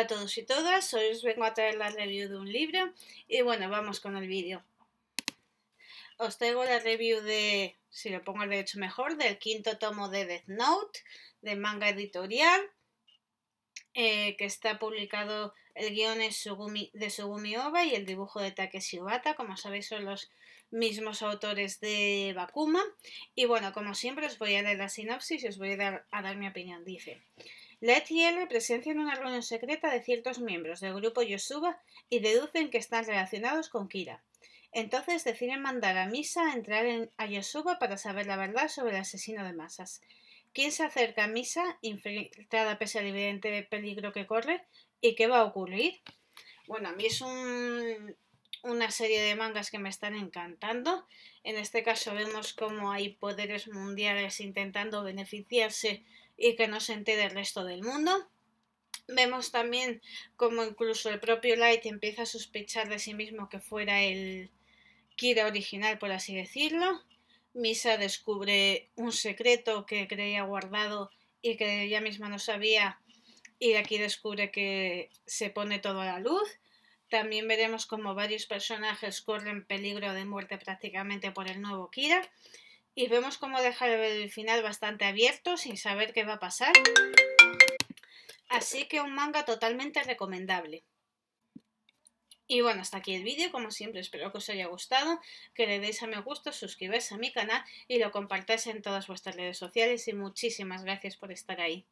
Hola a todos y todas, hoy os vengo a traer la review de un libro y bueno, vamos con el vídeo. Os traigo la review de, si lo pongo al derecho mejor, del quinto tomo de Death Note, de manga editorial, eh, que está publicado, el guión es de Sugumi Oba y el dibujo de Takeshi Obata, como sabéis son los mismos autores de Bakuma. Y bueno, como siempre os voy a leer la sinopsis y os voy a dar, a dar mi opinión, dice y L presencian una reunión secreta de ciertos miembros del grupo Yosuba y deducen que están relacionados con Kira. Entonces deciden mandar a Misa a entrar en, a Yosuba para saber la verdad sobre el asesino de masas. ¿Quién se acerca a Misa, infiltrada pese al evidente peligro que corre, ¿y qué va a ocurrir? Bueno, a mí es una serie de mangas que me están encantando. En este caso vemos cómo hay poderes mundiales intentando beneficiarse y que no se entere el resto del mundo. Vemos también como incluso el propio Light empieza a sospechar de sí mismo que fuera el Kira original, por así decirlo. Misa descubre un secreto que creía guardado y que ella misma no sabía y aquí descubre que se pone todo a la luz. También veremos como varios personajes corren peligro de muerte prácticamente por el nuevo Kira y vemos cómo dejar el final bastante abierto sin saber qué va a pasar. Así que un manga totalmente recomendable. Y bueno, hasta aquí el vídeo, como siempre espero que os haya gustado, que le deis a me gusta, suscribáis a mi canal y lo compartáis en todas vuestras redes sociales y muchísimas gracias por estar ahí.